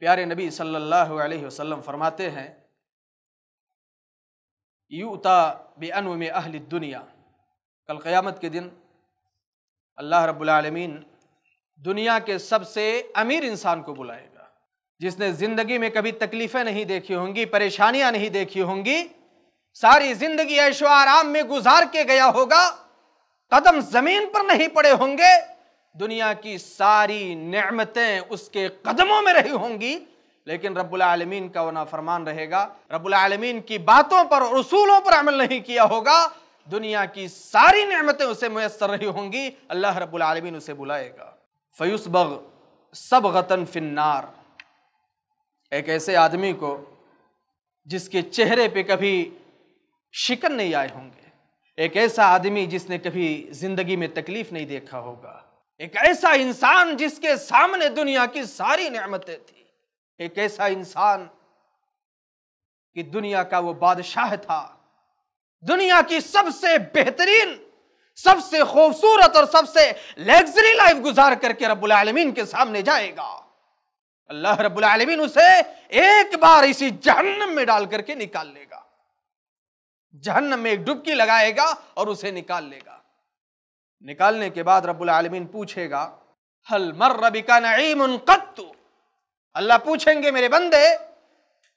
प्यारे नबी सल्लल्लाहु अलैहि वसल्लम फरमाते हैं यूता बेअन में अहल दुनिया कल क़यामत के दिन अल्लाह रब्लमीन दुनिया के सबसे अमीर इंसान को बुलाएगा जिसने ज़िंदगी में कभी तकलीफ़ें नहीं देखी होंगी परेशानियां नहीं देखी होंगी सारी ज़िंदगी ऐशो आराम में गुजार के गया होगा कदम ज़मीन पर नहीं पड़े होंगे दुनिया की सारी नमतें उसके कदमों में रही होंगी लेकिन रबालमीन का वो फरमान रहेगा रबालमीन की बातों पर और उसूलों पर अमल नहीं किया होगा दुनिया की सारी नमतें उसे मैसर रही होंगी अल्लाह रबालमीन उसे बुलाएगा फयूस बग सब फिन्नार एक ऐसे आदमी को जिसके चेहरे पे कभी शिकन नहीं आए होंगे एक ऐसा आदमी जिसने कभी ज़िंदगी में तकलीफ़ नहीं देखा होगा एक ऐसा इंसान जिसके सामने दुनिया की सारी नेमतें थी एक ऐसा इंसान कि दुनिया का वो बादशाह था दुनिया की सबसे बेहतरीन सबसे खूबसूरत और सबसे लग्जरी लाइफ गुजार करके रब्बुल आलमीन के सामने जाएगा अल्लाह रब्बुल आलमीन उसे एक बार इसी जहन्नम में डाल करके निकाल लेगा जहन्नम में एक डुबकी लगाएगा और उसे निकाल लेगा निकालने के बाद रब्बुल आलमीन पूछेगा हल मर रबिका नईम कत्तु अल्लाह पूछेंगे मेरे बंदे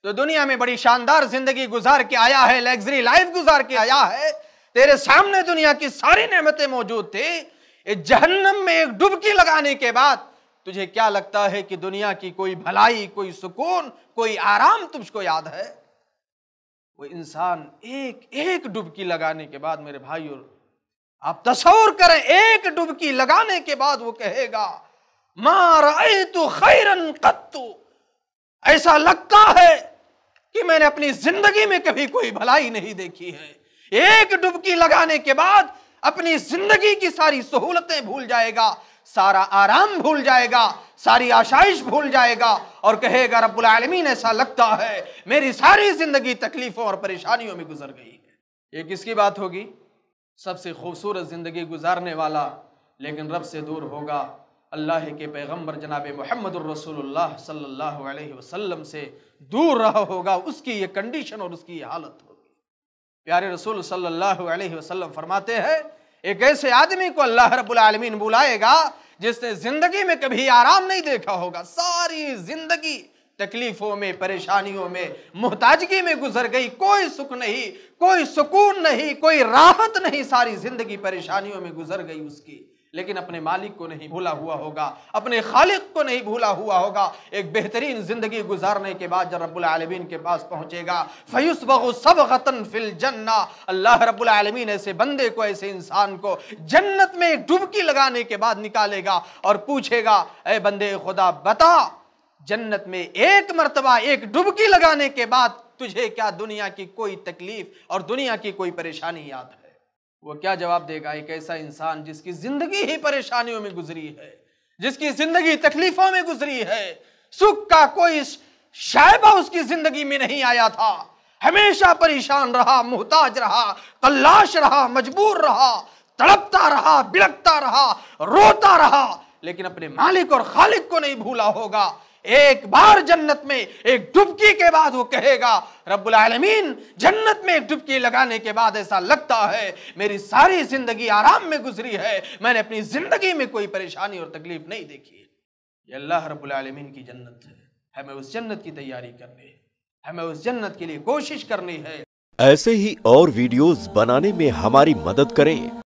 तो दुनिया में बड़ी शानदार जिंदगी गुजार के आया है लग्जरी लाइफ गुजार के आया है तेरे सामने दुनिया की सारी नेमतें मौजूद थी जहन्नम में एक डुबकी लगाने के बाद तुझे क्या लगता है कि दुनिया की कोई भलाई कोई सुकून कोई आराम तुझको याद है वो इंसान एक एक डुबकी लगाने के बाद मेरे भाई और आप तस्वर करें एक डुबकी लगाने के बाद वो कहेगा मार तो खैरन कत्तू ऐसा लगता है कि मैंने अपनी जिंदगी में कभी कोई भलाई नहीं देखी है एक डुबकी लगाने के बाद अपनी जिंदगी की सारी सहूलतें भूल जाएगा सारा आराम भूल जाएगा सारी आशाइश भूल जाएगा और कहेगा रब्बुल आलमीन ऐसा लगता है मेरी सारी जिंदगी तकलीफों और परेशानियों में गुजर गई है ये किसकी बात होगी सबसे खूबसूरत ज़िंदगी गुजारने वाला लेकिन रब से दूर होगा अल्लाह के पैगम्बर जनाब महमद रसूलुल्लाह वसल्लम से दूर रहा होगा उसकी ये कंडीशन और उसकी ये हालत होगी प्यारे रसूल सल्लाम फरमाते हैं एक ऐसे आदमी को अल्लाह रबालमीन बुलाएगा जिसने ज़िंदगी में कभी आराम नहीं देखा होगा सारी ज़िंदगी तकलीफ़ों में परेशानियों में मोहताजगी में गुजर गई कोई सुख नहीं कोई सुकून नहीं कोई राहत नहीं सारी ज़िंदगी परेशानियों में गुजर गई उसकी लेकिन अपने मालिक को नहीं भूला हुआ होगा अपने खालिक को नहीं भूला हुआ होगा एक बेहतरीन ज़िंदगी गुजारने के बाद जब रबालमीन के पास पहुँचेगा फ़यूस बहु सब गतन फिल जन्ना अल्लाह रबालमीन ऐसे बंदे को ऐसे इंसान को जन्नत में डुबकी लगाने के बाद निकालेगा और पूछेगा ए बंदे खुदा बता जन्नत में एक मरतबा एक डुबकी लगाने के बाद तुझे क्या दुनिया की कोई तकलीफ और दुनिया की कोई परेशानी याद है वो क्या जवाब देगा एक ऐसा इंसान जिसकी जिंदगी ही परेशानियों में गुजरी है जिसकी जिंदगी तकलीफों में गुजरी है सुख का कोई शायबा उसकी जिंदगी में नहीं आया था हमेशा परेशान रहा मोहताज रहा तलाश रहा मजबूर रहा तड़पता रहा बिलकता रहा रोता रहा लेकिन अपने मालिक और खालिक को नहीं भूला होगा एक बार जन्नत में एक डुबकी के बाद वो कहेगा रब्बुल आलमीन जन्नत में एक डुबकी लगाने के बाद ऐसा लगता है मेरी सारी जिंदगी आराम में गुजरी है मैंने अपनी जिंदगी में कोई परेशानी और तकलीफ नहीं देखी ये अल्लाह रब्बुल आलमीन की जन्नत है हमें उस जन्नत की तैयारी करनी है हमें उस जन्नत के लिए कोशिश करनी है ऐसे ही और वीडियोज बनाने में हमारी मदद करें